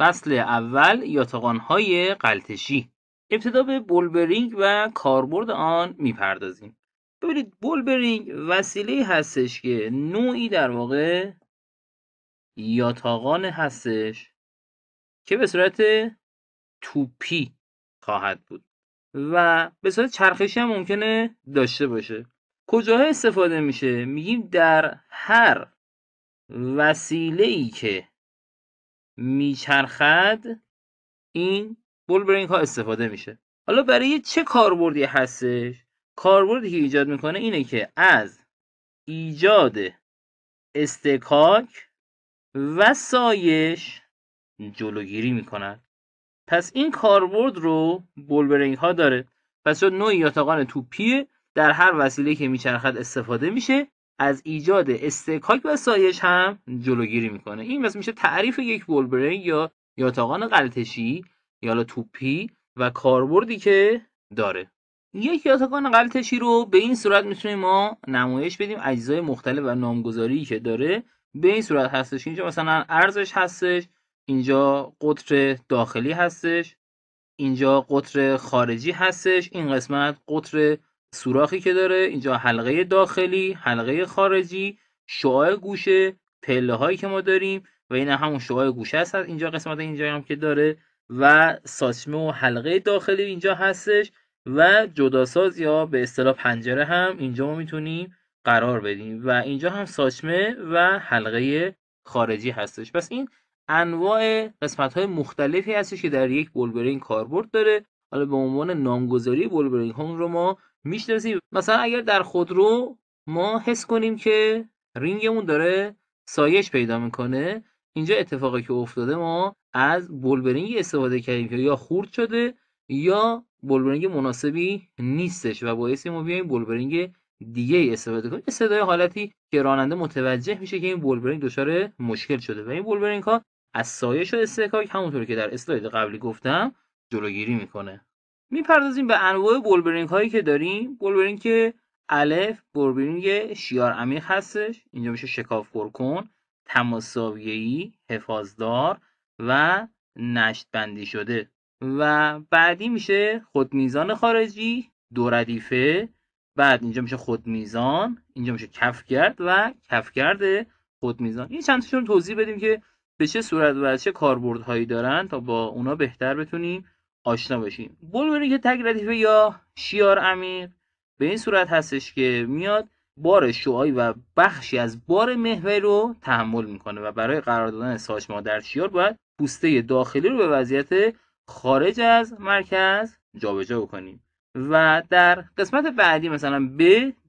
فصل اول یاتاقانهای قلتشی ابتدا به بولبرینگ و کاربرد آن میپردازیم ببینید بولبرینگ وسیله هستش که نوعی در واقع یاتاقان هستش که به صورت توپی خواهد بود و به صورت چرخشی هم ممکنه داشته باشه کجاها استفاده میشه میگیم در هر وسیله ای که میچرخد این بول ها استفاده میشه حالا برای چه کاربردی هستش کاربردی که ایجاد میکنه اینه که از ایجاد استکاک و سایش جلوگیری میکنن پس این کاربرد رو بولبرینگ ها داره پس شد نوعی یاتاقان توپیه در هر وسیله که میچرخد استفاده میشه از ایجاد استکاک و سایش هم جلوگیری میکنه این مثل میشه تعریف یک بولبرین یا یاتاقان قلتشی یا توپی و کاربردی که داره یک یاتاقان قلتشی رو به این صورت میتونیم ما نمایش بدیم اجزای مختلف و نامگذاری که داره به این صورت هستش اینجا مثلا ارزش هستش اینجا قطر داخلی هستش اینجا قطر خارجی هستش این قسمت قطر سوراخی که داره اینجا حلقه داخلی حلقه خارجی شعاع گوشه پله هایی که ما داریم و این همون شعاع گوشه هست اینجا قسمت اینجا هم که داره و ساچمه و حلقه داخلی اینجا هستش و جداساز یا به اصطلاح پنجره هم اینجا ما میتونیم قرار بدیم و اینجا هم ساچمه و حلقه خارجی هستش پس این انواع قسمت های مختلفی هستش که در یک بولبرینگ کاربرد داره حالا به عنوان نامگذاری بولبرین رو ما میشناسی مثلا اگر در خودرو ما حس کنیم که رینگمون داره سایش پیدا میکنه اینجا اتفاقی که افتاده ما از بولبرینگ استفاده کردیم که یا خورد شده یا بولبرینگ مناسبی نیستش و باعث ما بیایم بولبرینگ دیگه استفاده کنیم صدای حالتی که راننده متوجه میشه که این بولبرینگ دچار مشکل شده و این بولبرینگ ها از سایش و استحکاک همونطور که در اسلاید قبلی گفتم جلوگیری میکنه میپردازیم به انواع بولبرینگ هایی که داریم بولبرینگ الف بولبرینگ شیار عمیق هستش اینجا میشه شکاف کن تماساویهی حفاظدار و نشت بندی شده و بعدی میشه خودمیزان خارجی دو ردیفه بعد اینجا میشه خودمیزان اینجا میشه کفگرد و کفگرد خودمیزان این چند توضیح بدیم که به چه صورت و چه کاربردهایی دارن تا با اونا بهتر بتونیم آشنا باشیم بلبری که تگ ردیفه یا شیار امیر به این صورت هستش که میاد بار شعایی و بخشی از بار محور رو تحمل میکنه و برای قرار دادن ساچما در شیار باید پوسته داخلی رو به وضعیت خارج از مرکز جابجا بکنیم و در قسمت بعدی مثلا ب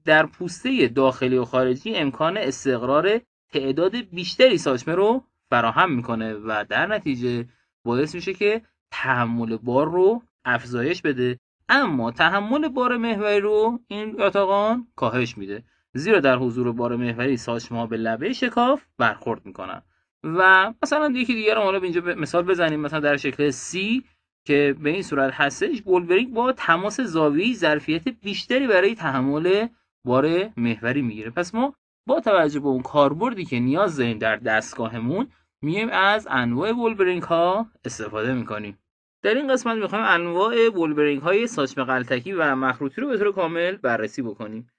در پوسته داخلی و خارجی امکان استقرار تعداد بیشتری ساچمه رو فراهم میکنه و در نتیجه باعث میشه که تحمل بار رو افزایش بده اما تحمل بار محوری رو این یاتاقان کاهش میده زیرا در حضور بار محوری ساچمه به لبه شکاف برخورد میکنن و مثلا یکی دیگر رو اینجا مثال بزنیم مثلا در شکل C که به این صورت هستش بولبرینگ با تماس زاویی ظرفیت بیشتری برای تحمل بار محوری میگیره پس ما با توجه به اون کاربردی که نیاز داریم در دستگاهمون میایم از انواع بولبرینگ ها استفاده میکنیم در این قسمت میخوایم انواع بولبرینگ های ساچم غلطکی و مخروطی رو به طور کامل بررسی بکنیم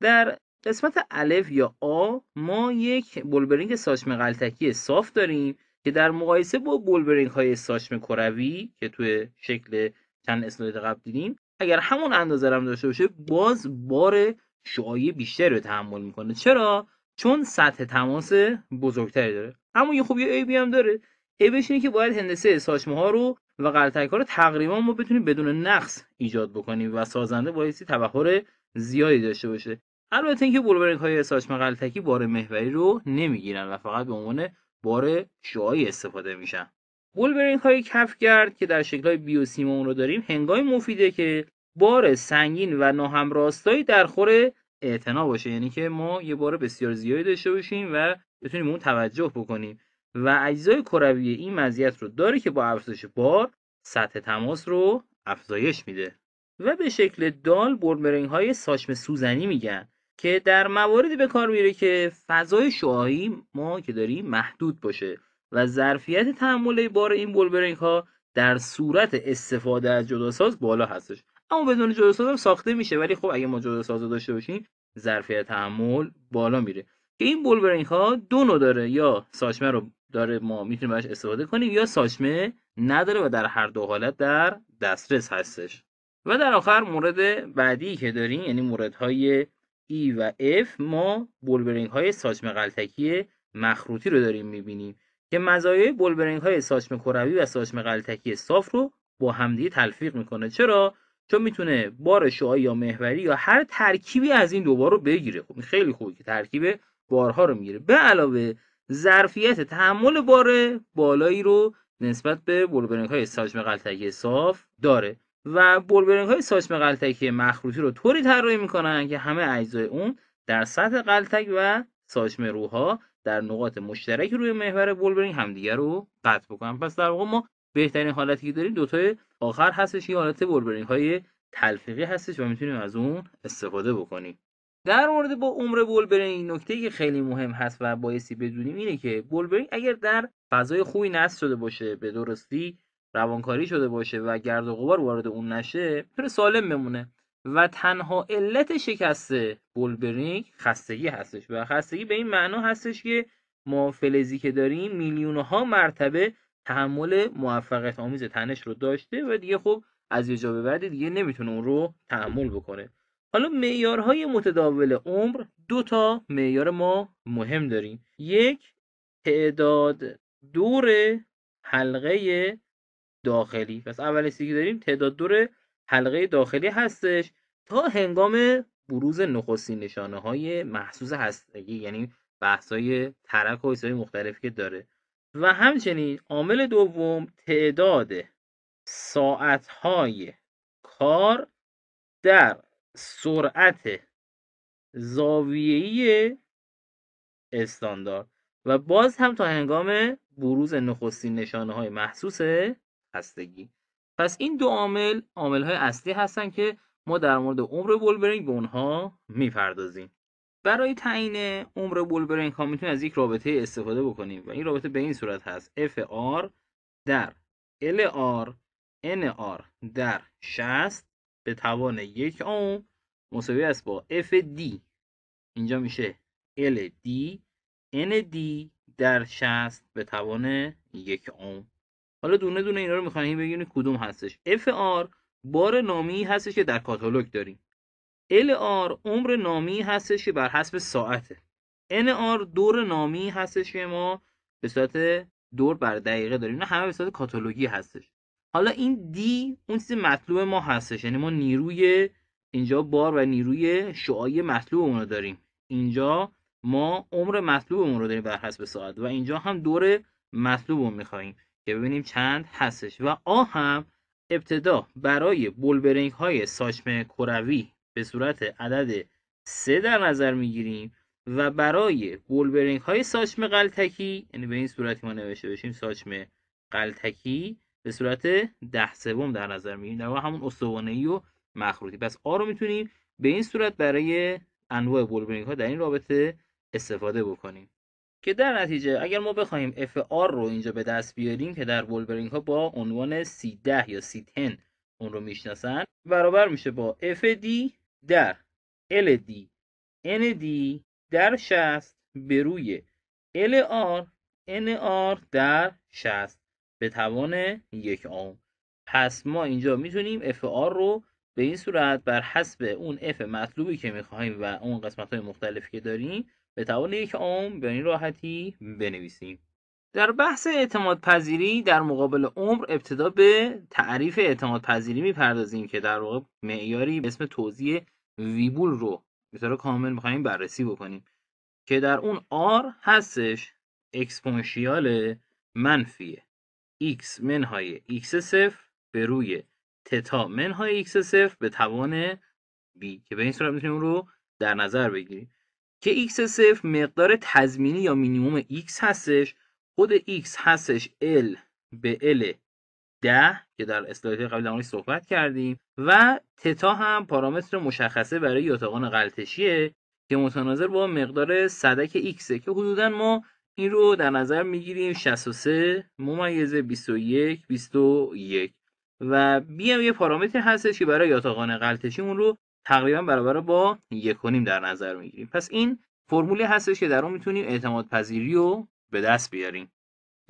در قسمت الف یا آ ما یک بولبرینگ ساچم غلطکی صاف داریم که در مقایسه با بولبرینگ های کروی که توی شکل چند اسلاید قبل دیدیم اگر همون اندازه هم داشته باشه باز بار شعایی بیشتری رو تحمل میکنه چرا چون سطح تماس بزرگتری داره اما یه خوبی عیبی هم داره ای اینه که باید هندسه ساچمه ها رو و قلتک ها رو تقریبا ما بتونیم بدون نقص ایجاد بکنیم و سازنده بایستی تبخور زیادی داشته باشه البته اینکه بلوبرنگ های ساچم قلتکی بار محوری رو نمیگیرن و فقط به عنوان بار شعایی استفاده میشن بولبرینگ های کفگرد که در شکل های اون رو داریم هنگامی مفیده که بار سنگین و ناهمراستایی در خور اعتنا باشه یعنی که ما یه بار بسیار زیادی داشته باشیم و بتونیم اون توجه بکنیم و اجزای کروی این مزیت رو داره که با افزایش بار سطح تماس رو افزایش میده و به شکل دال بولبرینگ های ساشم سوزنی میگن که در مواردی به کار میره که فضای شعاعی ما که داریم محدود باشه و ظرفیت تحمل بار این بولبرینگ ها در صورت استفاده از جداساز بالا هستش اما بدون جداساز هم ساخته میشه ولی خب اگه ما جداساز داشته باشیم ظرفیت تحمل بالا میره که این بولورین ها دو نوع داره یا ساچمه رو داره ما میتونیم ازش استفاده کنیم یا ساچمه نداره و در هر دو حالت در دسترس هستش و در آخر مورد بعدی که داریم یعنی های ای e و F ما بولبرینگ های ساچمه قلتکی مخروطی رو داریم میبینیم که مزایای بولبرینگ های ساچمه کروی و ساچمه قلتکی صاف رو با همدیگه تلفیق میکنه چرا چون میتونه بار شعاعی یا محوری یا هر ترکیبی از این دوبار رو بگیره خب خیلی خوبه که ترکیب بارها رو میگیره به علاوه ظرفیت تحمل بار بالایی رو نسبت به بولبرنگ های ساچم قلتکی صاف داره و بولبرنگ های ساچم قلتکی مخروطی رو طوری طراحی میکنن که همه اجزای اون در سطح قلتک و ساچم روها در نقاط مشترک روی محور بولبرینگ همدیگه رو قطع بکنن پس در واقع ما بهترین حالتی که داریم دوتای آخر هستش که حالت بولبرینگ های تلفیقی هستش و میتونیم از اون استفاده بکنیم در مورد با عمر بولبرین نکته که خیلی مهم هست و بایستی بدونیم اینه که بولبرین اگر در فضای خوبی نصب شده باشه به درستی روانکاری شده باشه و گرد و غبار وارد اون نشه میتونه سالم بمونه و تنها علت شکست بولبرینگ خستگی هستش و خستگی به این معنا هستش که ما فلزی که داریم میلیون ها مرتبه تحمل موفقیت آمیز تنش رو داشته و دیگه خب از یه جا به بعد دیگه نمیتونه اون رو تحمل بکنه حالا معیارهای متداول عمر دو تا معیار ما مهم داریم یک تعداد دور حلقه داخلی پس اول که داریم تعداد دور حلقه داخلی هستش تا هنگام بروز نخستین نشانه های محسوس هستگی یعنی بحث های ترک و های مختلفی که داره و همچنین عامل دوم تعداد ساعت های کار در سرعت زاویه‌ای استاندارد و باز هم تا هنگام بروز نخستین نشانه های محسوس خستگی پس این دو عامل عامل های اصلی هستن که ما در مورد عمر بولبرینگ به اونها میپردازیم برای تعیین عمر بولبرینگ ها میتونیم از یک رابطه استفاده بکنیم و این رابطه به این صورت هست FR در LR NR در 60 به توان یک اوم مساوی است با FD اینجا میشه ان ND در 60 به توان یک اوم حالا دونه دونه اینا رو میخوایم ببینیم کدوم هستش FR بار نامی هستش که در کاتالوگ داریم آر عمر نامی هستش که بر حسب ساعته NR دور نامی هستش که ما به صورت دور بر دقیقه داریم نه همه به صورت کاتالوگی هستش حالا این دی اون چیز مطلوب ما هستش یعنی ما نیروی اینجا بار و نیروی مطلوب اون رو داریم اینجا ما عمر اون رو داریم بر حسب ساعت و اینجا هم دور مطلوبمون میخواییم که ببینیم چند هستش و آ هم ابتدا برای بولبرینگ های ساچم کروی به صورت عدد 3 در نظر میگیریم و برای بولبرینگ های ساچم قلتکی یعنی به این صورتی ما نوشته بشیم ساچم قلتکی به صورت ده سوم در نظر میگیریم در واقع همون استوانه و مخروطی پس آ رو میتونیم به این صورت برای انواع بولبرینگ ها در این رابطه استفاده بکنیم که در نتیجه اگر ما بخوایم اف آر رو اینجا به دست بیاریم که در بولبرینگ ها با عنوان سی ده یا سی تن اون رو میشناسن برابر میشه با اف دی در ال دی ان دی در 60 به روی ال آر ان آر در 60 به توان یک آم. پس ما اینجا میتونیم اف آر رو به این صورت بر حسب اون اف مطلوبی که میخواهیم و اون قسمت های مختلفی که داریم به توان یک آم به این راحتی بنویسیم در بحث اعتماد پذیری در مقابل عمر ابتدا به تعریف اعتماد پذیری میپردازیم که در واقع معیاری اسم توضیح ویبول رو به طور کامل میخوایم بررسی بکنیم که در اون آر هستش اکسپونشیال منفیه x منهای x صفر به روی تتا منهای x صفر به توان b که به این صورت میتونیم رو در نظر بگیریم که x صفر مقدار تضمینی یا مینیموم x هستش خود x هستش L به L ده که در اسلاید قبل در صحبت کردیم و تتا هم پارامتر مشخصه برای یاتاقان غلطشیه که متناظر با مقدار صدک x که حدودا ما این رو در نظر میگیریم 63 ممیز 21 21 و بیام یه پارامتر هستش که برای یاتاقان قلتشی رو تقریبا برابر با یکونیم در نظر میگیریم پس این فرمولی هستش که در اون میتونیم اعتماد پذیری رو به دست بیاریم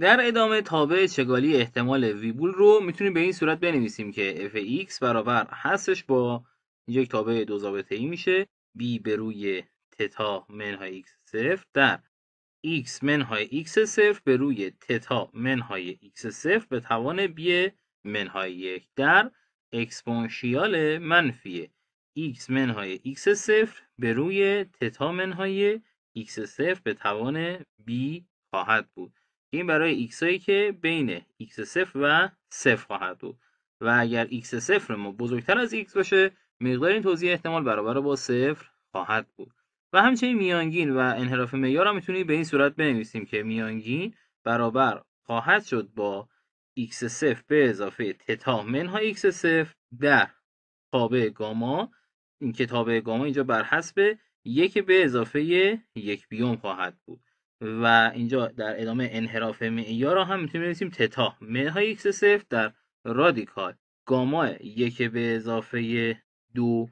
در ادامه تابع چگالی احتمال ویبول رو میتونیم به این صورت بنویسیم که f(x) برابر هستش با یک تابع دو ای میشه b بر روی تتا منهای x صفر در x منهای x صفر به روی تتا منهای x صفر به توان b منهای یک در اکسپونشیال منفی x منهای x صفر به روی تتا منهای x صفر به توان b خواهد بود این برای x هایی که بین x صفر و صفر خواهد بود و اگر x صفر ما بزرگتر از x باشه مقدار این توضیح احتمال برابر با صفر خواهد بود و همچنین میانگین و انحراف معیار هم میتونید به این صورت بنویسیم که میانگین برابر خواهد شد با x صفر به اضافه تتا منها x صفر در تابع گاما این که تابع گاما اینجا بر حسب یک به اضافه یک بیوم خواهد بود و اینجا در ادامه انحراف معیار را هم میتونیم بنویسیم تتا منها x صفر در رادیکال گاما یک به اضافه دو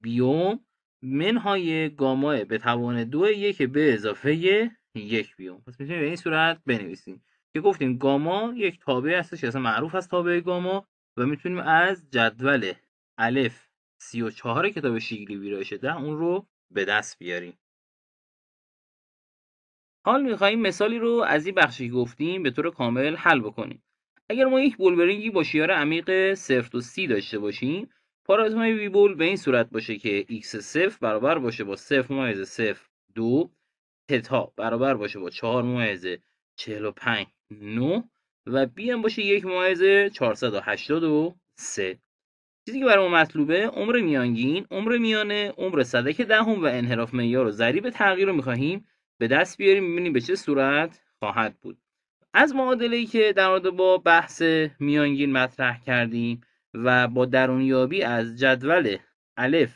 بیوم منهای گاما به توان دو یک به اضافه یک بیوم پس میتونیم به این صورت بنویسیم که گفتیم گاما یک تابع هستش یعنی اصلا معروف از تابع گاما و میتونیم از جدول الف 34 کتاب شیگلی ویرایش ده اون رو به دست بیاریم حال میخواییم مثالی رو از این بخشی گفتیم به طور کامل حل بکنیم اگر ما یک بولبرینگی با شیار عمیق صفت و سی داشته باشیم پارادایتمای ویبول به این صورت باشه که x صفر برابر باشه با صفر ممیز صفر دو تتا برابر باشه با چهار ممیز چهل و پنج نو و b هم باشه یک ممیز چهارصد و هشتاد و سه چیزی که برای ما مطلوبه عمر میانگین عمر میانه عمر صدک دهم و انحراف معیار و ضریب تغییر رو میخواهیم به دست بیاریم ببینیم به چه صورت خواهد بود از معادله که در مورد با بحث میانگین مطرح کردیم و با درونیابی از جدول الف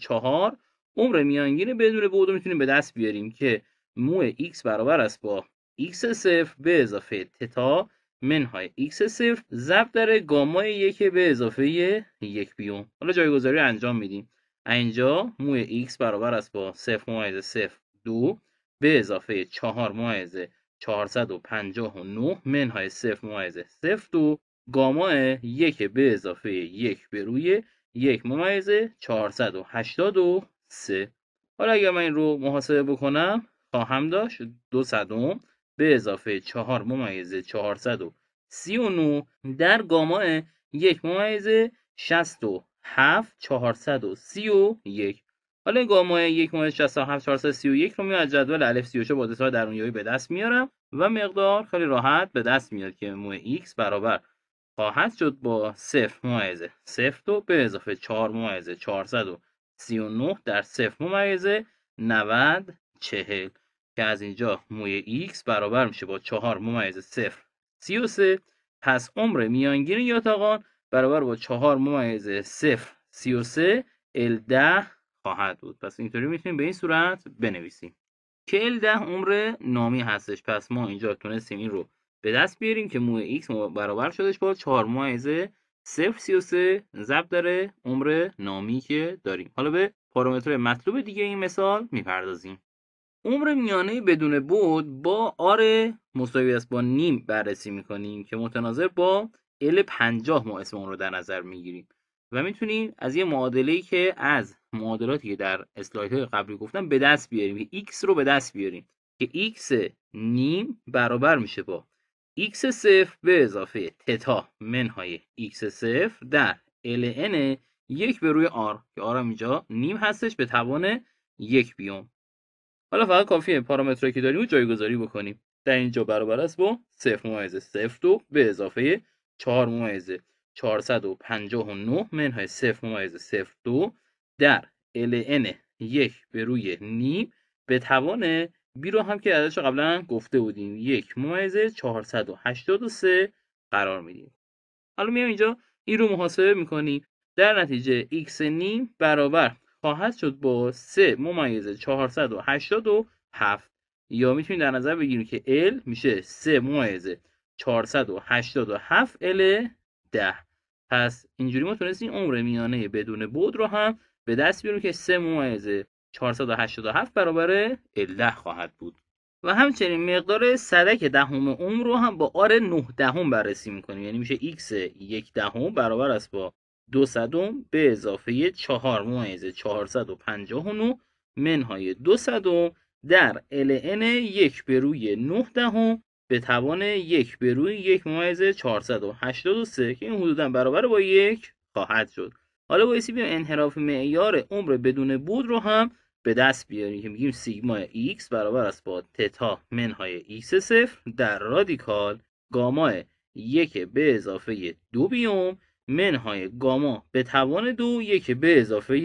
چهار عمر میانگین بدون رو میتونیم به دست بیاریم که مو x برابر است با x صفر به اضافه تتا منهای x صفر زب در گامای یک به اضافه یک بیوم حالا جایگذاری انجام میدیم اینجا مو x برابر است با صفر مایز صفر دو به اضافه چهار مایز 459 منهای صفر مایز صفر دو گاما یک به اضافه یک به روی یک ممیز 483 حالا اگر من این رو محاسبه بکنم خواهم داشت دو صدم به اضافه چهار ممیز 439 در گاما یک ممیز 67 431 حالا گاما یک ممیز 67 431 رو میاد از جدول الف 34 با در اون به دست میارم و مقدار خیلی راحت به دست میاد که مو x برابر خواهد شد با صفر ممیزه صفر دو به اضافه چهار ممیزه چهارصد و سی و نه در صفر ممیزه نود چهل که از اینجا موی ایکس برابر میشه با چهار ممیزه صفر سی و سه پس عمر میانگین یاتاقان برابر با چهار ممیزه صفر سی و سه ال ده خواهد بود پس اینطوری میتونیم به این صورت بنویسیم که ال ده عمر نامی هستش پس ما اینجا تونستیم این رو به دست بیاریم که موی x برابر شدش با 4 0 033 ضرب داره عمر نامی که داریم حالا به پارامتر مطلوب دیگه این مثال میپردازیم عمر میانه بدون بود با آر مساوی است با نیم بررسی میکنیم که متناظر با ال 50 ما اسم اون رو در نظر میگیریم و میتونیم از یه معادله که از معادلاتی که در های قبلی گفتم به دست بیاریم که x رو به دست بیاریم که x نیم برابر میشه با x صفر به اضافه تتا منهای x صفر در ln یک به روی r که r اینجا نیم هستش به توان یک بیوم حالا فقط کافیه پارامترهایی که داریم رو جایگذاری بکنیم در اینجا برابر است با صفر ممیز صفر دو به اضافه چهار ممیز نه منهای صفر ممیز صفر دو در ln یک به روی نیم به توان بی رو هم که عددش قبلا گفته بودیم یک ممیزه 483 قرار میدیم حالا میام اینجا این رو محاسبه میکنیم در نتیجه x نیم برابر خواهد شد با 3 ممیزه 487 یا میتونید در نظر بگیریم که L میشه 3 ممیزه 487 L 10 پس اینجوری ما تونستیم عمر میانه بدون بود رو هم به دست بیاریم که 3 ممیزه 487 برابر 11 خواهد بود و همچنین مقدار صدک دهم عمر رو هم با آر 9 دهم بررسی میکنیم یعنی میشه x یک دهم برابر است با 200 به اضافه 4 ممیز 459 منهای 200 200 در ln یک بر روی 9 دهم به توان یک بر روی یک ممیز 483 که این حدودا برابر با یک خواهد شد حالا بایستی بیم انحراف معیار عمر بدون بود رو هم به دست بیاریم که میگیم سیگما x برابر است با تتا منهای ایکس صفر در رادیکال گاما یک به اضافه دو بیوم منهای گاما به توان دو یک به اضافه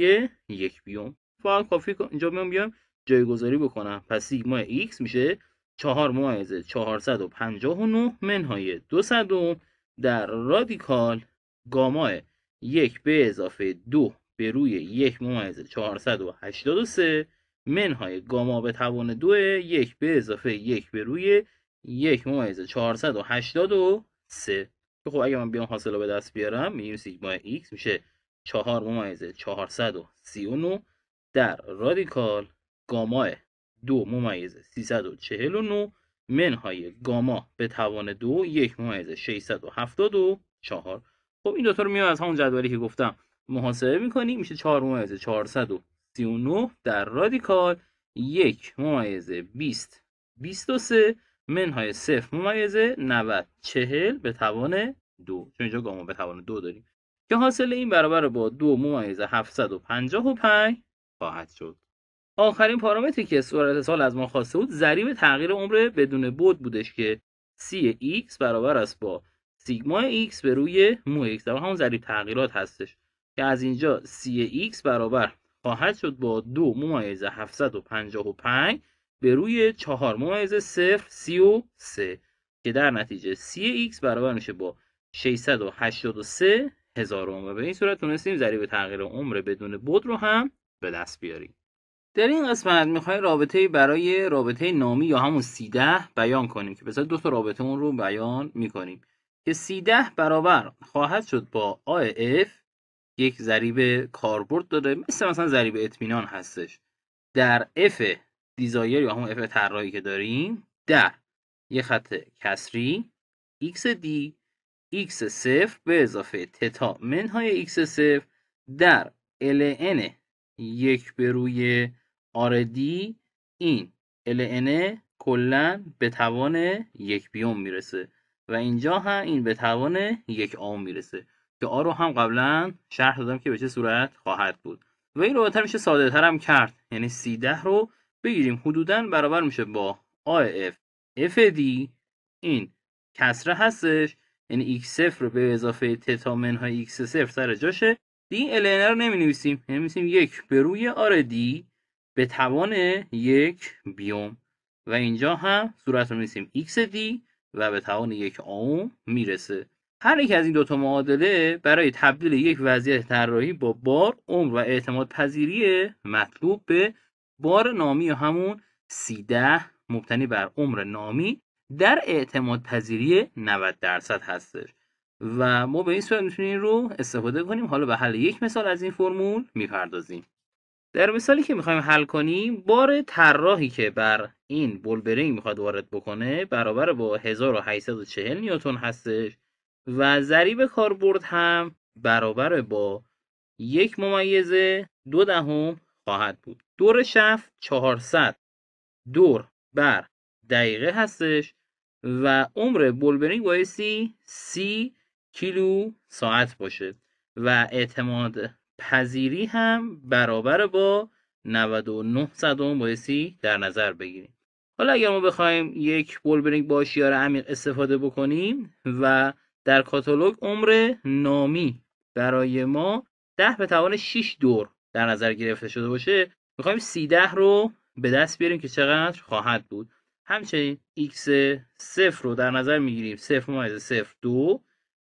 یک بیوم فقط کافی اینجا میام بیام جایگذاری بکنم پس سیگما x میشه چهار و نو منهای 200 در رادیکال گاما یک به اضافه دو به روی یک ممیز 483 منهای گاما به توان دو یک به اضافه یک به روی یک ممیز 483 که خب اگه من بیام حاصل رو به دست بیارم میگیم سیگما x میشه 4 ممیز 439 در رادیکال گاما دو ممیز 349 منهای گاما به توان دو یک ممیز 674 خب این دوتا رو میام از همون جدولی که گفتم محاسبه میکنی میشه 4 ممیزه 439 در رادیکال یک ممیزه 20 23 منهای صفر ممیزه 90 40 به توان دو چون اینجا گاما به توان دو داریم که حاصل این برابر با دو ممیزه 755 خواهد شد آخرین پارامتری که صورت سال از ما خواسته بود ضریب تغییر عمر بدون بود بودش که سی ایکس برابر است با سیگما x به روی مو ایکس در همون ضریب تغییرات هستش از اینجا سی x برابر خواهد شد با دو ممایزه 755 به روی چهار ممایزه صفر سی و که در نتیجه سی برابر میشه با 683 هزارم و به این صورت تونستیم ضریب تغییر عمر بدون بود رو هم به دست بیاریم در این قسمت میخوایم رابطه برای رابطه نامی یا همون سیده بیان کنیم که بسیار دو تا رابطه اون رو بیان میکنیم که سی برابر خواهد شد با آ اف یک ضریب کاربرد داره مثل مثلا ضریب اطمینان هستش در اف دیزایر یا همون اف طراحی که داریم در یه خط کسری x دی x صفر به اضافه تتا منهای x صفر در ln یک به روی دی این ln کلا به توان یک بیوم میرسه و اینجا هم این به توان یک آم میرسه که رو هم قبلا شرح دادم که به چه صورت خواهد بود و این بهتر میشه ساده تر هم کرد یعنی سی ده رو بگیریم حدودا برابر میشه با آ اف دی این کسره هستش یعنی x صفر به اضافه تتا منهای x صفر سر جاشه دی الن رو نمی نویسیم یعنی نویسیم یک به روی آر دی به توان یک بیوم و اینجا هم صورت رو نویسیم x دی و به توان یک آوم میرسه هر یک از این دوتا معادله برای تبدیل یک وضعیت طراحی با بار عمر و اعتماد پذیری مطلوب به بار نامی یا همون سی ده مبتنی بر عمر نامی در اعتماد پذیری 90 درصد هستش و ما به این صورت میتونیم رو استفاده کنیم حالا به حل یک مثال از این فرمول میپردازیم در مثالی که میخوایم حل کنیم بار طراحی که بر این بلبرینگ میخواد وارد بکنه برابر با 1840 نیوتن هستش و ضریب کاربرد هم برابر با یک ممیز دو دهم خواهد بود دور شف 400 دور بر دقیقه هستش و عمر بولبرینگ بایسی سی کیلو ساعت باشه و اعتماد پذیری هم برابر با 99 صدم بایسی در نظر بگیریم حالا اگر ما بخوایم یک بولبرینگ با شیار عمیق استفاده بکنیم و در کاتالوگ عمر نامی برای ما ده به توان 6 دور در نظر گرفته شده باشه میخوایم ده رو به دست بیاریم که چقدر خواهد بود همچنین x صفر رو در نظر میگیریم صفر ممیز صفر دو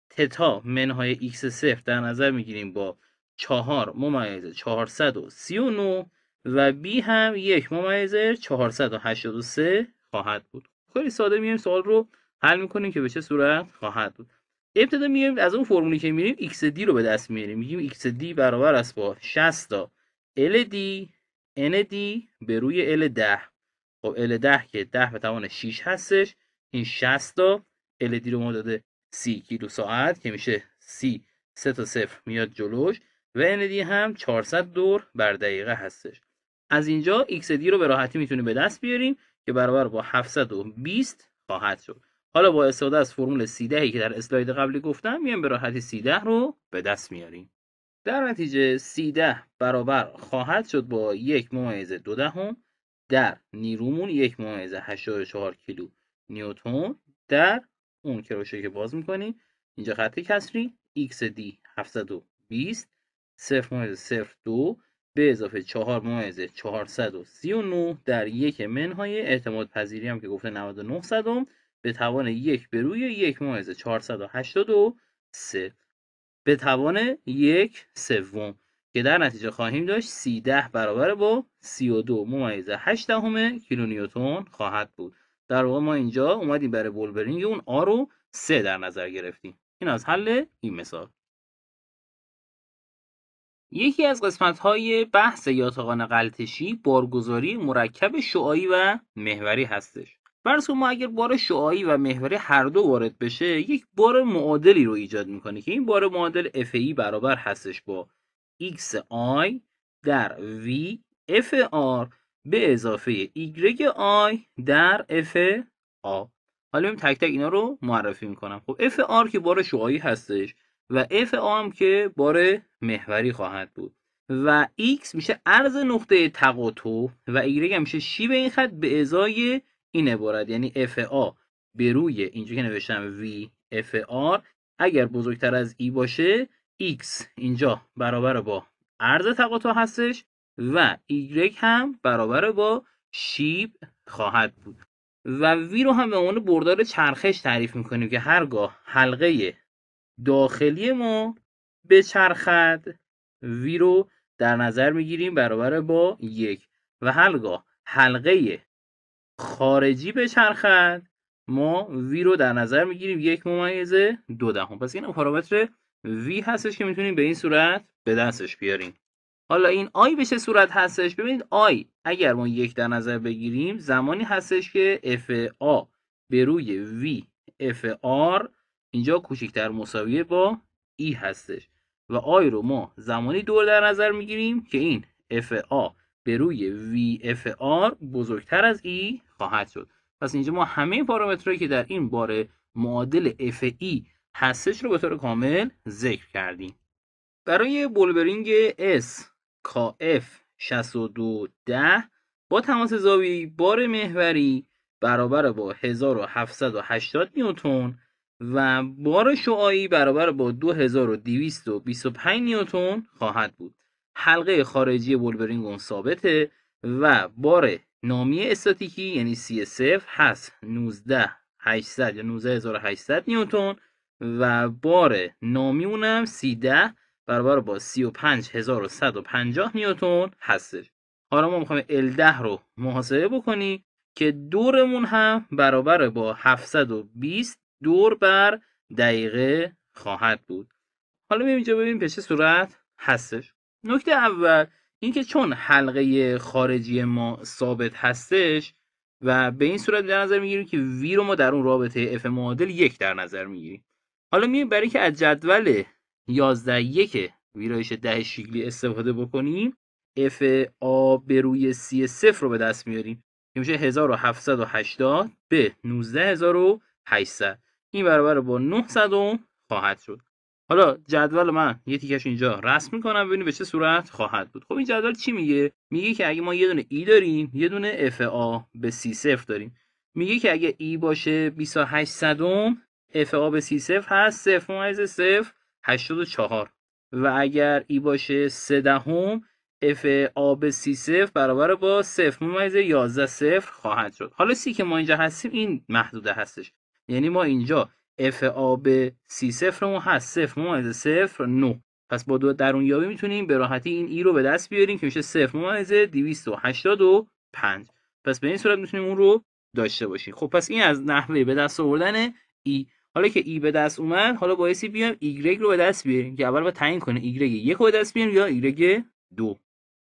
تتا منهای x صفر در نظر میگیریم با چهار ممیز چهارصد و سی و نو و b هم یک ممیز چهارصد و هشتاد و سه خواهد بود خیلی ساده میگیم سوال رو حل میکنیم که به چه صورت خواهد بود ابتدا میایم از اون فرمولی که میریم ایکس دی رو به دست میاریم میگیم ایکس دی برابر است با 60 تا ال دی ان دی به روی ال 10 خب ال 10 که 10 به توان 6 هستش این 60 تا ال دی رو ما داده 30 کیلو ساعت که میشه 30 3 تا 0 میاد جلوش و ان دی هم 400 دور بر دقیقه هستش از اینجا ایکس دی رو به راحتی میتونیم به دست بیاریم که برابر با 720 خواهد شد حالا با استفاده از فرمول سی دهی که در اسلاید قبلی گفتم میایم به راحتی سی ده رو به دست میاریم در نتیجه سی ده برابر خواهد شد با یک ممیز دو دهم در نیرومون یک ممیز هشتاد کیلو نیوتون در اون کروشه که باز میکنیم اینجا خط کسری x 720 ص ممیز صفر به اضافه 4 ممیز 439 در یک منهای اعتماد پذیری هم که گفته 99 صدم به توان یک به روی یک ممیز 483 به توان یک سوم که در نتیجه خواهیم داشت 13 برابر با 32 ممیز 8 دهم کیلونیوتون خواهد بود در واقع ما اینجا اومدیم برای بولبرینگ اون آ رو 3 در نظر گرفتیم این از حل این مثال یکی از قسمت های بحث یاتاقان قلتشی بارگذاری مرکب شعاعی و محوری هستش برس ما اگر بار شعایی و محوری هر دو وارد بشه یک بار معادلی رو ایجاد میکنه که این بار معادل اف ای e برابر هستش با x آی در v f آر به اضافه ایگرگ آی در f آ حالا بریم تک تک اینا رو معرفی میکنم خب f آر که بار شعایی هستش و f آم که بار محوری خواهد بود و x میشه عرض نقطه تقاطع و y هم میشه شیب این خط به ازای این عبارت یعنی اف آ به روی اینجا که نوشتم وی اف آر اگر بزرگتر از ای باشه x اینجا برابر با عرض تقاطع هستش و y هم برابر با شیب خواهد بود و وی رو هم به عنوان بردار چرخش تعریف میکنیم که هرگاه حلقه داخلی ما به چرخد وی رو در نظر میگیریم برابر با یک و هرگاه حلقه خارجی بچرخد ما وی رو در نظر میگیریم یک ممیزه دو دهم پس این پارامتر وی هستش که میتونیم به این صورت به دستش بیاریم حالا این آی به چه صورت هستش ببینید آی اگر ما یک در نظر بگیریم زمانی هستش که اف آ به روی وی اف آر اینجا کوچکتر مساویه با ای e هستش و آی رو ما زمانی دور در نظر میگیریم که این اف آ به روی وی اف آر بزرگتر از ای e خواهد شد پس اینجا ما همه پارامترهایی که در این بار معادل ای e هستش رو به طور کامل ذکر کردیم برای بولبرینگ S KF دو ده با تماس زاوی بار محوری برابر با 1780 نیوتن و بار شعاعی برابر با 2225 نیوتن خواهد بود حلقه خارجی بولبرینگ ثابته و بار نامی استاتیکی یعنی اف هست 19800 یا 19800 نیوتن و بار نامی اونم 13 برابر با 35150 نیوتن هستش حالا ما میخوایم ال 10 رو محاسبه بکنیم که دورمون هم برابر با 720 دور بر دقیقه خواهد بود حالا میبینیم اینجا ببینیم به چه صورت هستش نکته اول اینکه چون حلقه خارجی ما ثابت هستش و به این صورت در نظر میگیریم که وی رو ما در اون رابطه اف معادل یک در نظر میگیریم حالا میایم برای که از جدول 11 یک ویرایش ده شیگلی استفاده بکنیم اف آ به روی سی صفر رو به دست میاریم که میشه 1780 به 19800 این برابر با 900 خواهد شد حالا جدول من یه تیکش اینجا رسم میکنم ببینیم به چه صورت خواهد بود خب این جدول چی میگه میگه که اگه ما یه دونه ای e داریم یه دونه اف آ به سی صفر داریم میگه که اگه ای e باشه 28 صدم اف آ به سی صفر هست صفر ممیز صفر 84 و اگر ای e باشه 3 دهم اف آ به سی صفر برابر با صفر ممیز 11 صفر خواهد شد حالا سی که ما اینجا هستیم این محدوده هستش یعنی ما اینجا سی سی صفرمون هست صفر ممیز صفر نو. پس با دو درون یابی میتونیم به راحتی این ای رو به دست بیاریم که میشه صفر و 285 پس به این صورت میتونیم اون رو داشته باشیم خب پس این از نحوه به دست آوردن ای حالا که ای به دست اومد حالا بایستی بیایم ایگرگ رو به دست بیاریم که اول با تعیین کنه ایگرگ یک رو به دست بیاریم یا ایگرگ دو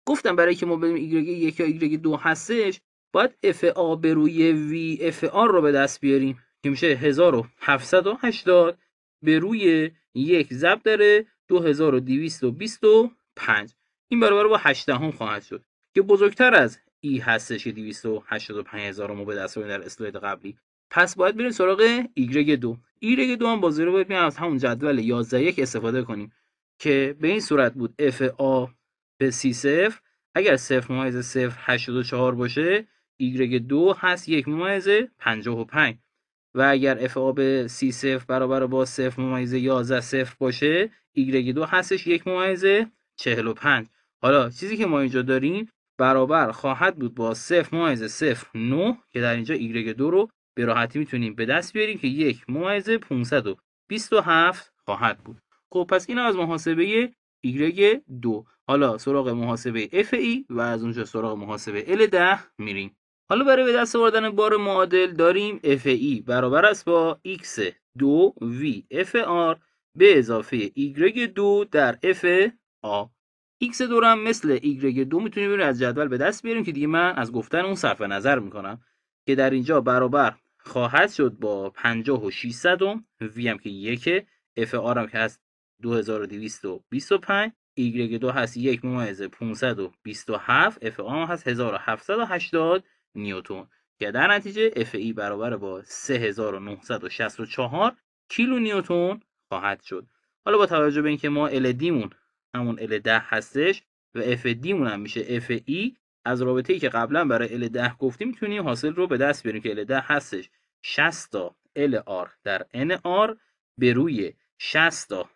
گفتم برای که ما بدیم ایگرگ یک یا ایگرگ دو هستش باید اف آ به روی وی اف آر رو به دست بیاریم که میشه 1780 به روی یک ضرب داره 2225 این برابر با 8 هم خواهد شد که بزرگتر از ای هستش که 285 هزار ما به دست در اسلاید قبلی پس باید بریم سراغ ایگرگ دو ایگرگ دو هم بازی رو باید از همون جدول 11 یک استفاده کنیم که به این صورت بود اف آ به سی صفر اگر صفر ممیز صفر 84 باشه ایگرگ دو هست یک ممیز 55 و اگر اف آ سی صفر برابر با صفر ممیزه یازده صفر باشه ایگرگ دو هستش یک ممیزه چهل و پنج حالا چیزی که ما اینجا داریم برابر خواهد بود با صفر ممیزه صفر نو که در اینجا ایگرگ دو رو به راحتی میتونیم به دست بیاریم که یک ممیزه هفت خواهد بود خب پس این از محاسبه ایگرگ دو حالا سراغ محاسبه اف ای و از اونجا سراغ محاسبه ال ده میریم حالا برای به دست آوردن بار معادل داریم ای e برابر است با x دو V FR به اضافه y دو در F آ x دو هم مثل y دو میتونیم از جدول به دست بیاریم که دیگه من از گفتن اون صرف نظر میکنم که در اینجا برابر خواهد شد با 50 و 600 V هم که اف آر هم که هست 2225 y دو هست یک ممیز 527 آر هست 1780 نیوتون که در نتیجه ای برابر با 3964 کیلو نیوتون خواهد شد حالا با توجه به اینکه ما ال مون همون ال 10 هستش و دی مون هم میشه ای e، از رابطه ای که قبلا برای ال 10 گفتیم میتونیم حاصل رو به دست بیاریم که ال 10 هستش 60 تا آر در آر به روی 60 تا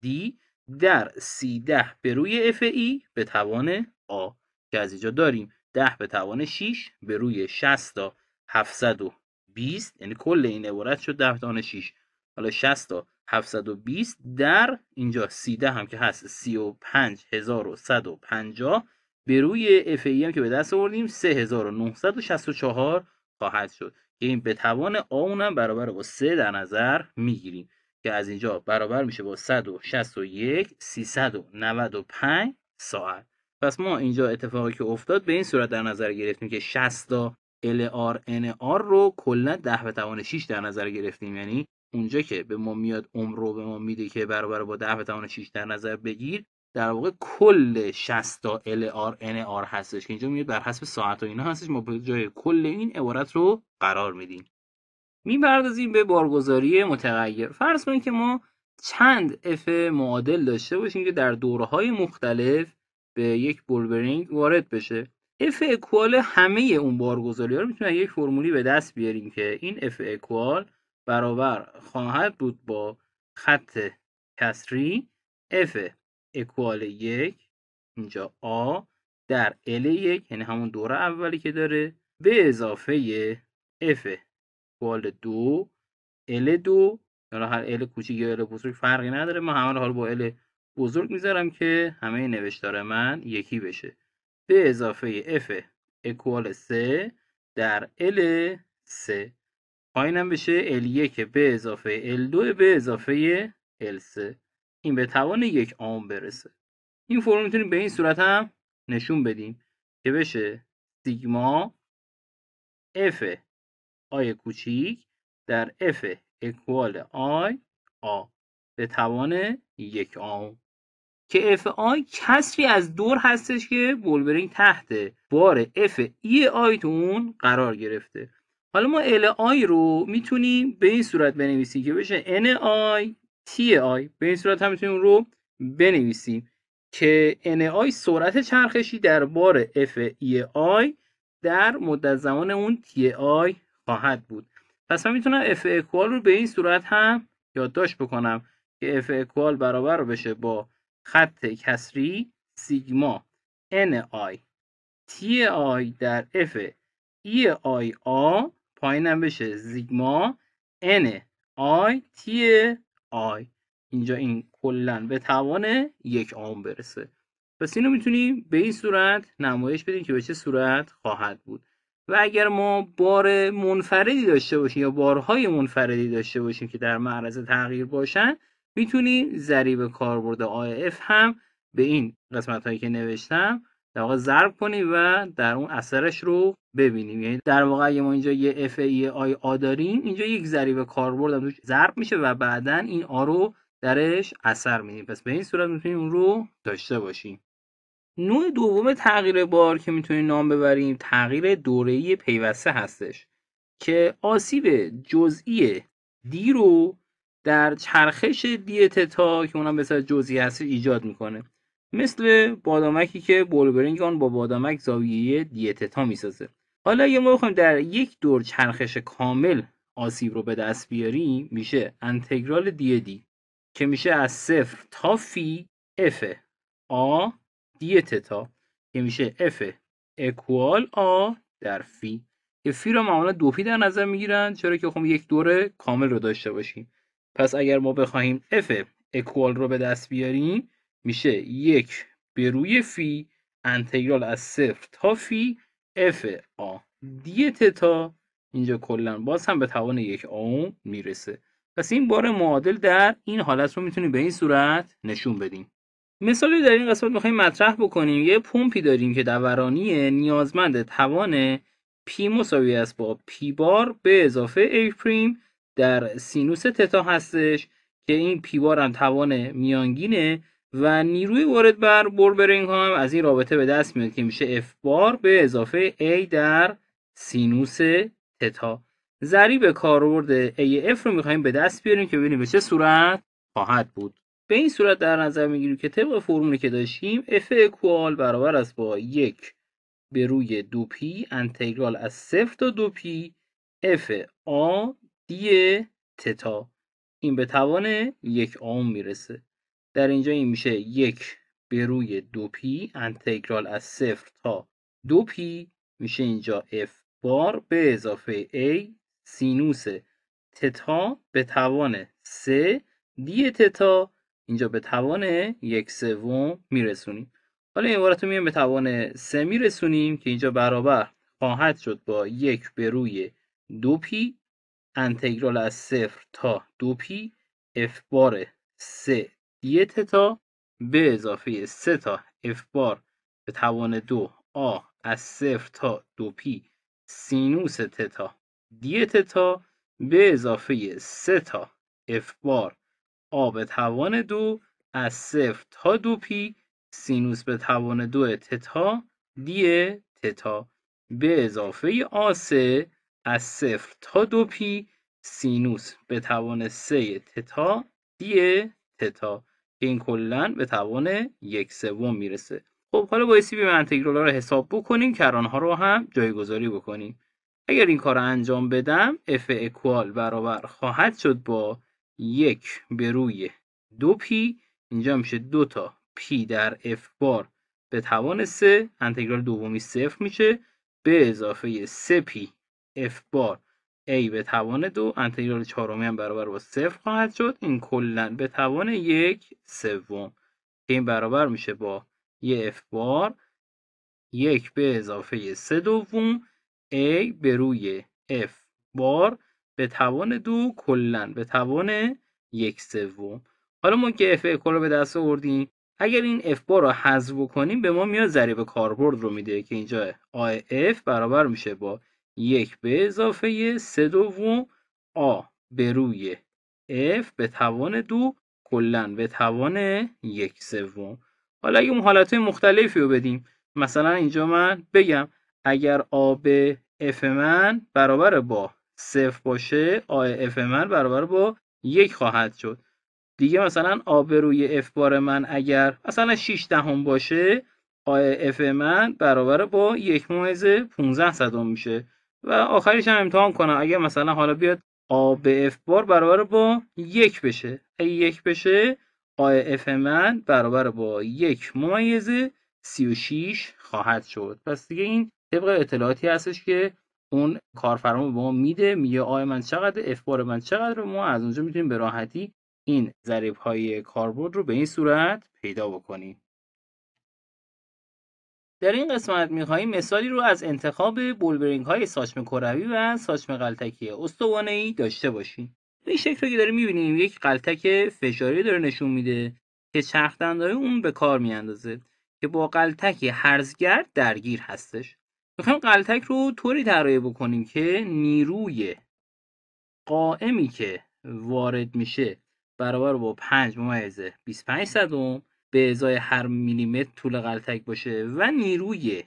دی در سی ده به روی ای e به توان آ که از اینجا داریم 10 به توان 6 به روی 60 تا 720 یعنی کل این عبارت شد 10 به توان 6 حالا 60 تا 720 در اینجا 13 هم که هست 35150 به روی FAE هم که به دست آوردیم 3964 خواهد شد که این به توان آ اونم برابر با 3 در نظر میگیریم که از اینجا برابر میشه با 161 395 ساعت پس ما اینجا اتفاقی که افتاد به این صورت در نظر گرفتیم که 60 تا LRNR رو کلا 10 به توان 6 در نظر گرفتیم یعنی اونجا که به ما میاد عمر رو به ما میده که برابر با 10 به توان 6 در نظر بگیر در واقع کل 60 تا LRNR هستش که اینجا میاد بر حسب ساعت و اینا هستش ما به جای کل این عبارت رو قرار میدیم میپردازیم به بارگذاری متغیر فرض کنید که ما چند اف معادل داشته باشیم که در دوره های مختلف به یک بولورینگ وارد بشه اف اکوال همه اون بارگذاری ها رو یک فرمولی به دست بیاریم که این اف اکوال برابر خواهد بود با خط کسری اف اکوال یک اینجا آ در ال یک یعنی همون دوره اولی که داره به اضافه اف اکوال دو ال دو حالا هر ال کوچیک یا ال بزرگ فرقی نداره ما همه حال با ال بزرگ میذارم که همه نوشتار من یکی بشه به اضافه F اکوال 3 در L 3 پایینم بشه L1 به اضافه L2 به اضافه L3 این به توان یک آم برسه این فرم میتونیم به این صورت هم نشون بدیم که بشه سیگما F آی کوچیک در F اکوال آی آ به توان یک آم که اف آی کسری از دور هستش که بولبرینگ تحت بار اف ای آی قرار گرفته حالا ما ال آی رو میتونیم به این صورت بنویسیم که بشه ان آی تی آی به این صورت هم میتونیم رو بنویسیم که ان آی سرعت چرخشی در بار اف ای آی در مدت زمان اون تی آی خواهد بود پس من میتونم اف اکوال رو به این صورت هم یادداشت بکنم که اف اکوال برابر بشه با خط کسری سیگما ن آی تی آی در اف ای e آی آ پایینم بشه زیگما n آی تی آی اینجا این کلا به توان یک آم برسه پس اینو میتونیم به این صورت نمایش بدیم که به چه صورت خواهد بود و اگر ما بار منفردی داشته باشیم یا بارهای منفردی داشته باشیم که در معرض تغییر باشن میتونی ضریب کاربرد اف هم به این قسمت هایی که نوشتم در واقع ضرب کنیم و در اون اثرش رو ببینیم یعنی در واقع اگه ما اینجا یه اف ای آی آ داریم اینجا یک ضریب کاربرد هم توش ضرب میشه و بعدا این آ رو درش اثر میدیم پس به این صورت میتونیم اون رو داشته باشیم نوع دوم تغییر بار که میتونیم نام ببریم تغییر دوره‌ای پیوسته هستش که آسیب جزئی دی رو در چرخش دیتتا که اونم مثلا جزئی هست ایجاد میکنه مثل بادامکی که بولبرینگ آن با بادامک زاویه دیتتا میسازه حالا اگه ما بخوایم در یک دور چرخش کامل آسیب رو به دست بیاریم میشه انتگرال دی دی که میشه از صفر تا فی اف آ دی تتا که میشه اف اکوال آ در فی که فی رو معمولا دو پی در نظر میگیرن چرا که خب یک دور کامل رو داشته باشیم پس اگر ما بخواهیم f اکوال رو به دست بیاریم میشه یک به روی فی انتگرال از صفر تا فی f آ دی تتا اینجا کلا باز هم به توان یک آم میرسه پس این بار معادل در این حالت رو میتونیم به این صورت نشون بدیم مثالی در این قسمت میخوایم مطرح بکنیم یه پمپی داریم که دورانی نیازمند توان پی مساوی است با پی بار به اضافه ای پریم در سینوس تتا هستش که این پیوار هم توان میانگینه و نیروی وارد بر بوربرینگ هم از این رابطه به دست میاد که میشه اف بار به اضافه ای در سینوس تتا ضریب کاربرد اف رو میخوایم به دست بیاریم که ببینیم به چه صورت خواهد بود به این صورت در نظر میگیریم که طبق فرمولی که داشتیم اف اکوال برابر است با یک به روی دو پی انتگرال از صفر تا دو پی اف آ دی تتا این به توان یک آم میرسه در اینجا این میشه یک به روی دو پی انتگرال از صفر تا دو پی میشه اینجا f بار به اضافه a سینوس تتا به توان سه دی تتا اینجا به توان یک سوم میرسونیم حالا این عبارت رو به توان سه میرسونیم که اینجا برابر خواهد شد با یک به روی دو پی انتگرال از صفر تا دو پی اف بار سه دی تتا به اضافه سه تا اف بار به توان دو آ از صفر تا دو پی سینوس تتا دی تتا به اضافه سه تا اف بار آ به توان دو از صفر تا دو پی سینوس به توان دو تتا دی تتا به اضافه آ سه از صفر تا دو پی سینوس به توان سه تتا دی تتا که این کلا به توان یک سوم میرسه خب حالا با سی بیم انتگرال ها رو حساب بکنیم کرانها رو هم جایگذاری بکنیم اگر این کار رو انجام بدم اف اکوال برابر خواهد شد با یک به روی دو پی اینجا میشه دو تا پی در اف بار به توان سه انتگرال دومی صفر میشه به اضافه سه پی f بار a به توان دو انتگرال چهارمی هم برابر با صفر خواهد شد این کلا به توان یک سوم که این برابر میشه با یه f بار یک به اضافه سه دوم a به روی f بار به توان دو کلا به توان یک سوم حالا ما که f کل به دست آوردیم اگر این اف بار رو حذف بکنیم به ما میاد ضریب کاربرد رو میده که اینجا a f برابر میشه با یک به اضافه سه دوم آ به روی F به توان دو کلا به توان یک سوم حالا اگه اون حالت مختلفی رو بدیم مثلا اینجا من بگم اگر آ به F من برابر با صفر باشه آ F من برابر با یک خواهد شد دیگه مثلا آ به روی F بار من اگر مثلا 6 دهم باشه آ F من برابر با یک مویز 15 صدم میشه و آخریش هم امتحان کنم اگه مثلا حالا بیاد آ به اف بار برابر با یک بشه اگه یک بشه آ اف من برابر با یک ممیزه سی و شیش خواهد شد پس دیگه این طبق اطلاعاتی هستش که اون کارفرما به ما میده میگه آ من چقدر اف بار من چقدر ما از اونجا میتونیم به راحتی این ضریب های کاربرد رو به این صورت پیدا بکنیم در این قسمت میخواهیم مثالی رو از انتخاب بولبرینگ های ساچم کروی و ساچم قلتکی استوانه ای داشته باشیم این شکل رو که داریم میبینیم یک قلتک فشاری داره نشون میده که چرخدندهای اون به کار میاندازه که با قلتک هرزگرد درگیر هستش میخوایم قلتک رو طوری طراحی بکنیم که نیروی قائمی که وارد میشه برابر با 5 ممیز 25 به ازای هر میلیمتر طول قلتک باشه و نیروی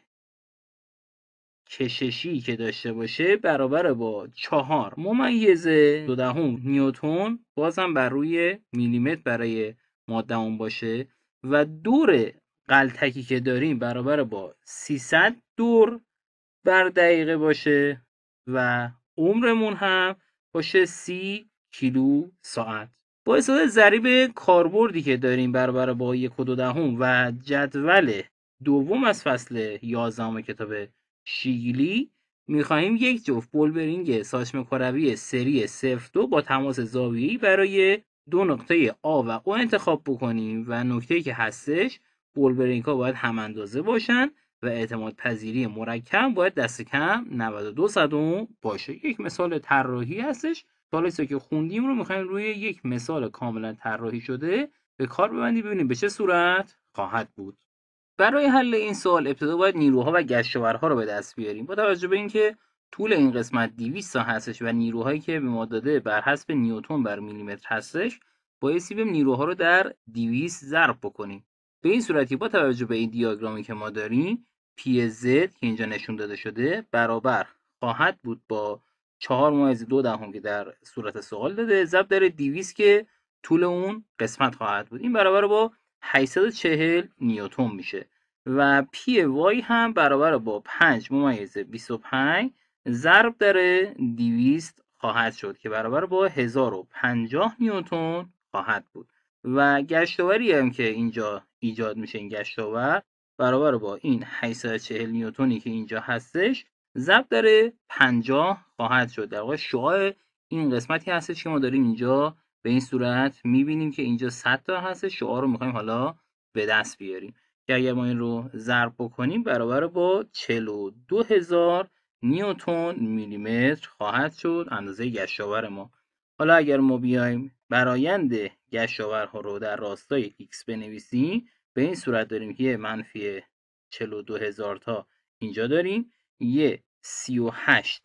کششی که داشته باشه برابر با چهار ممیز دو دهم نیوتون بازم بر روی میلیمتر برای ماده اون باشه و دور قلتکی که داریم برابر با 300 دور بر دقیقه باشه و عمرمون هم باشه سی کیلو ساعت با استفاده ضریب کاربردی که داریم برابر با یک و دو دهم و جدول دوم از فصل یازدهم کتاب شیگلی میخواهیم یک جفت بولبرینگ ساچم کروی سری 02 با تماس زاویه‌ای برای دو نقطه آ و او انتخاب بکنیم و نکته که هستش بولبرینگ ها باید هم اندازه باشن و اعتماد پذیری مرکم باید دست کم 92 صدم باشه یک مثال طراحی هستش چالش که خوندیم رو میخوایم روی یک مثال کاملا طراحی شده به کار ببندیم ببینیم به چه صورت خواهد بود برای حل این سوال ابتدا باید نیروها و گشتورها رو به دست بیاریم با توجه به اینکه طول این قسمت 200 تا هستش و نیروهایی که به ما داده بر حسب نیوتن بر میلیمتر هستش بایستی به نیروها رو در 200 ضرب بکنیم به این صورتی با توجه به این دیاگرامی که ما داریم پی زد که اینجا نشون داده شده برابر خواهد بود با چهار ممیز دو دهم که در صورت سوال داده ضرب داره 200 که طول اون قسمت خواهد بود این برابر با 840 نیوتون میشه و پی وای هم برابر با 5 ممیز 25 ضرب داره 200 خواهد شد که برابر با 1050 نیوتون خواهد بود و گشتاوری هم که اینجا ایجاد میشه این گشتاور برابر با این 840 نیوتونی که اینجا هستش ضرب داره 50 خواهد شد در واقع شعاع این قسمتی هستش که ما داریم اینجا به این صورت میبینیم که اینجا 100 تا هست شعاع رو میخوایم حالا به دست بیاریم که اگر ما این رو ضرب بکنیم برابر با 42000 نیوتن میلیمتر خواهد شد اندازه گشاور ما حالا اگر ما بیایم برایند ها رو در راستای x بنویسیم به این صورت داریم که منفی 42000 تا اینجا داریم یه 38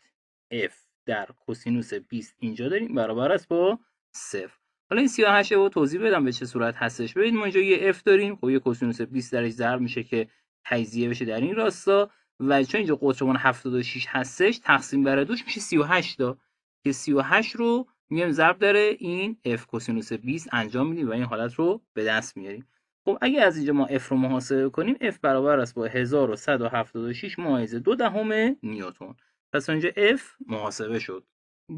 f در کوسینوس 20 اینجا داریم برابر است با صفر حالا این 38 رو توضیح بدم به چه صورت هستش ببینید ما اینجا یه f داریم خب یه کوسینوس 20 درش ضرب میشه که تجزیه بشه در این راستا و چون اینجا قطرمان 76 هستش تقسیم بر دوش میشه 38 تا که 38 رو میگم ضرب داره این f کوسینوس 20 انجام میدیم و این حالت رو به دست میاریم خب اگه از اینجا ما F رو محاسبه کنیم F برابر است با 1176 مایز دو دهم نیوتون پس اینجا F محاسبه شد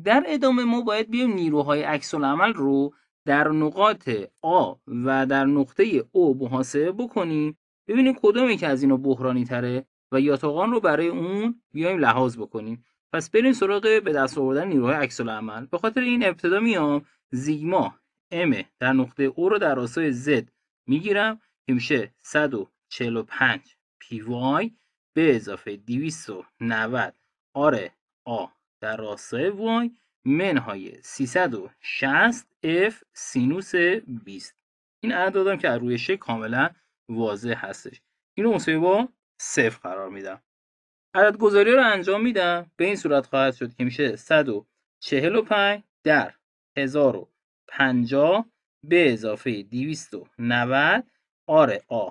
در ادامه ما باید بیایم نیروهای عکس العمل رو در نقاط A و در نقطه O محاسبه بکنیم ببینیم کدومی که از اینا بحرانی تره و یاتاقان رو برای اون بیایم لحاظ بکنیم پس بریم سراغ به دست آوردن نیروهای عکس العمل به خاطر این ابتدا میام زیگما M در نقطه او رو در راستای Z میگیرم که میشه 145 پی وای به اضافه 290 آره آ در راستای وای منهای 360 اف سینوس 20 این اعدادم که از روی شکل کاملا واضح هستش اینو مساوی با صفر قرار میدم عدد گذاری رو انجام میدم به این صورت خواهد شد که میشه 145 در 1050 به اضافه 290 آر آ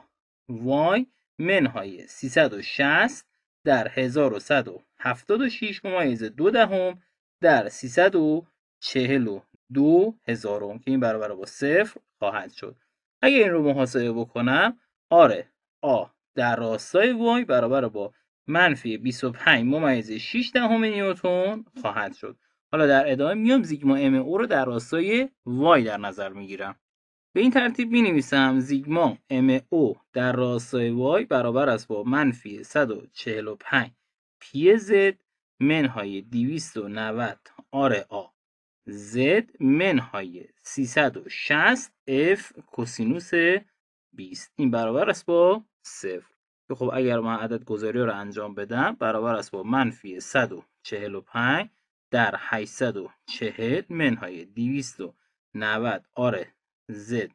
وای منهای 360 در 1176 ممایز دو دهم در 342 هزارم که این برابر با صفر خواهد شد اگر این رو محاسبه بکنم آر آ در راستای وای برابر با منفی 25 ممیز 6 دهم نیوتون خواهد شد حالا در ادامه میام زیگما ام او رو در راستای وای در نظر میگیرم به این ترتیب می نویسم زیگما ام او در راستای وای برابر است با منفی 145 پی زد منهای 290 آر آ زد منهای 360 اف کوسینوس 20 این برابر است با صفر خب اگر من عدد گذاری رو انجام بدم برابر است با منفی 145 در 840 منهای 290 آر زد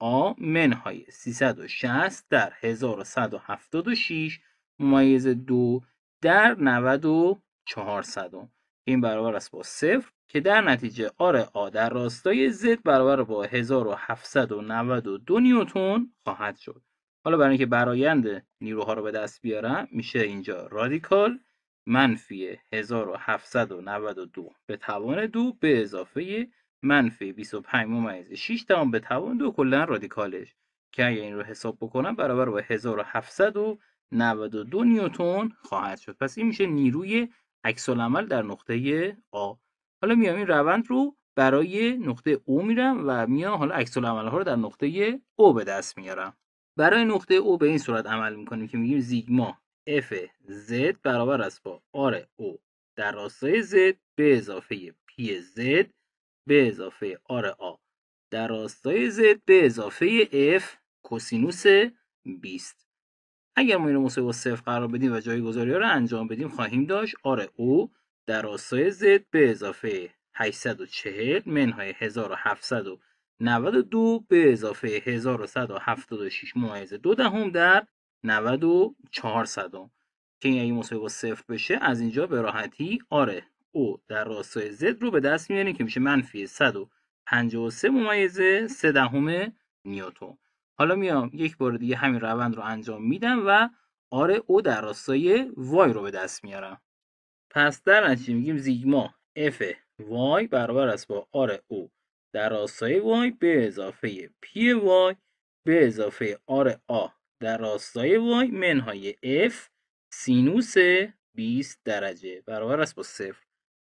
آ منهای 360 در 1176 ممیز دو در 9400. این برابر است با صفر که در نتیجه آر آ در راستای زد برابر با 1792 نیوتون خواهد شد حالا برای اینکه برایند نیروها رو به دست بیارم میشه اینجا رادیکال منفی 1792 به توان دو به اضافه منفی 25 ممیز 6 تمام به توان دو کلا رادیکالش که اگر این رو حساب بکنم برابر با 1792 نیوتون خواهد شد پس این میشه نیروی عکس عمل در نقطه آ حالا میام این روند رو برای نقطه او میرم و میام حالا عکس عمل ها رو در نقطه او به دست میارم برای نقطه او به این صورت عمل میکنیم که میگیم زیگما f z برابر است با r آره، او در راستای z به اضافه P z به اضافه r آره، a در راستای z به اضافه f کسینوس 20 اگر ما این رو با صفر قرار بدیم و گذاری ها رو انجام بدیم خواهیم داشت r آره، او در راستای z به اضافه 840 منهای 1792 به اضافه 1176 معایز دو دهم در 94 که این اگه مساوی با صفر بشه از اینجا به راحتی آره او در راستای زد رو به دست میاریم که میشه منفی 153 ممیز 3 دهم نیوتون حالا میام یک بار دیگه همین روند رو انجام میدم و آره او در راستای وای رو به دست میارم پس در نتیجه میگیم زیگما اف وای برابر است با آر او در راستای وای به اضافه پی وای به اضافه آر آ در راستای وای منهای f سینوس 20 درجه برابر است با صفر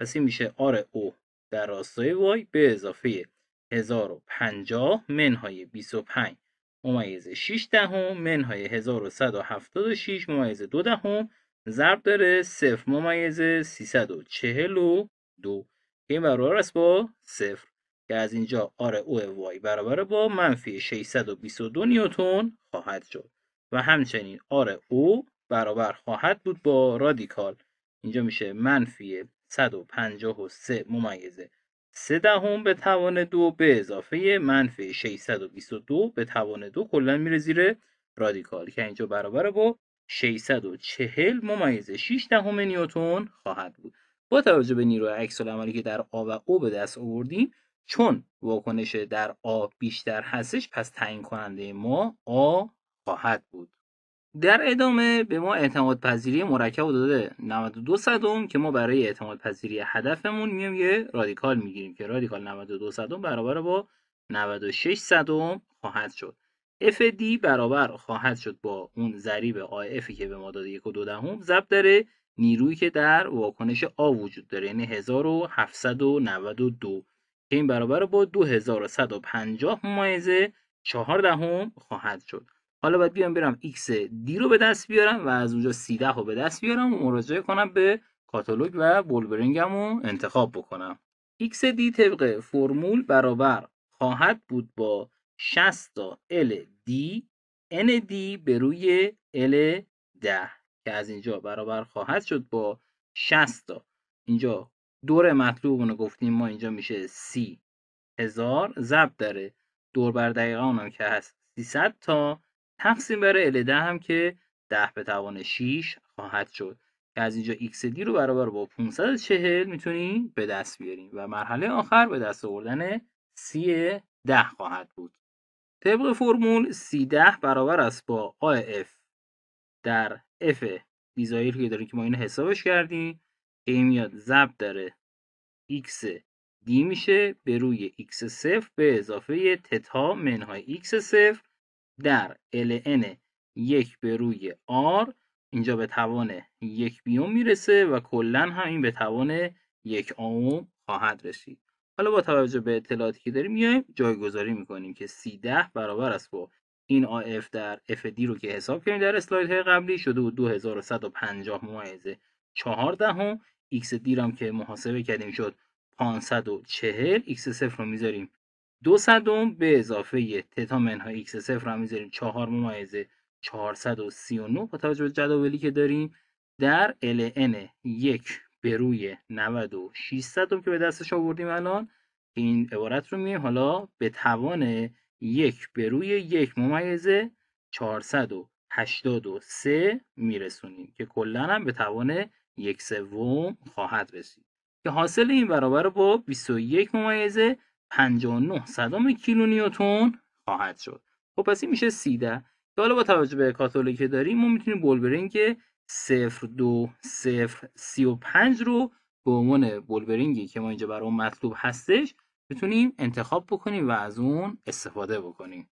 پس این میشه آر او در راستای وای به اضافه 1050 منهای 25 ممیز 6 دهم منهای 1176 ممیز 2 دهم ضرب داره صفر ممیز 342 که این برابر است با صفر که از اینجا آر او وای برابر با منفی 622 نیوتون خواهد شد و همچنین آر او برابر خواهد بود با رادیکال اینجا میشه منفی 153 ممیزه 3 دهم به توان دو به اضافه منفی 622 به توان دو کلا میره زیر رادیکال که اینجا برابر با 640 ممیزه 6 دهم نیوتون خواهد بود با توجه به نیروی عکس که در آ و او به دست آوردیم چون واکنش در آ بیشتر هستش پس تعیین کننده ما آ خواهد بود در ادامه به ما اعتماد پذیری مرکب داده 92 صدم که ما برای اعتماد پذیری هدفمون میام یه رادیکال میگیریم که رادیکال 92 صدم برابر با 96 صدم خواهد شد اف دی برابر خواهد شد با اون ضریب آی که به ما داده یک و دو دهم ضرب داره نیرویی که در واکنش آ وجود داره یعنی 1792 که این برابر با 2150 مایزه 4 دهم خواهد شد حالا باید بیام برم x دی رو به دست بیارم و از اونجا 13 رو به دست بیارم و مراجعه کنم به کاتالوگ و بولبرینگم رو انتخاب بکنم x دی طبق فرمول برابر خواهد بود با 60 تا ال دی ان دی به روی ال 10 که از اینجا برابر خواهد شد با 60 اینجا دور مطلوب رو گفتیم ما اینجا میشه سی هزار ضرب داره دور بر دقیقه اونم که هست 300 تا تقسیم بر ال 10 هم که 10 به توان 6 خواهد شد که از اینجا x دی رو برابر با 540 میتونیم به دست بیاریم و مرحله آخر به دست آوردن c 10 خواهد بود طبق فرمول c 10 برابر است با a در f دیزایل که داریم که ما اینو حسابش کردیم A میاد ضرب داره x دی میشه به روی x صفر به اضافه تتا منهای x صفر در ln یک به روی r اینجا به توان یک بیوم میرسه و کلا هم این به توان یک آوم خواهد رسید حالا با توجه به اطلاعاتی که داریم میایم جایگذاری میکنیم که سی ده برابر است با این AF در دی رو که حساب کردیم در اسلاید های قبلی شده بود 2150 ممیز 14 دهم x دیرم که محاسبه کردیم شد 540 x صفر رو میذاریم 200 به اضافه تتا منهای x صفر رو میذاریم 4 ممایزه 439 با توجه به جداولی که داریم در ln یک به روی 96 صدم که به دستش آوردیم الان این عبارت رو میایم حالا به توان یک به روی یک ممیزه 483 میرسونیم که کلا هم به توان یک سوم خواهد رسید که حاصل این برابر با 21 ممیز 59 صدام کیلو نیوتون خواهد شد خب پس این میشه 30 که حالا با توجه به کاتولی که داریم ما میتونیم بولبرینگ 0 2 0 35 رو به عنوان بولبرینگی که ما اینجا برای اون مطلوب هستش بتونیم انتخاب بکنیم و از اون استفاده بکنیم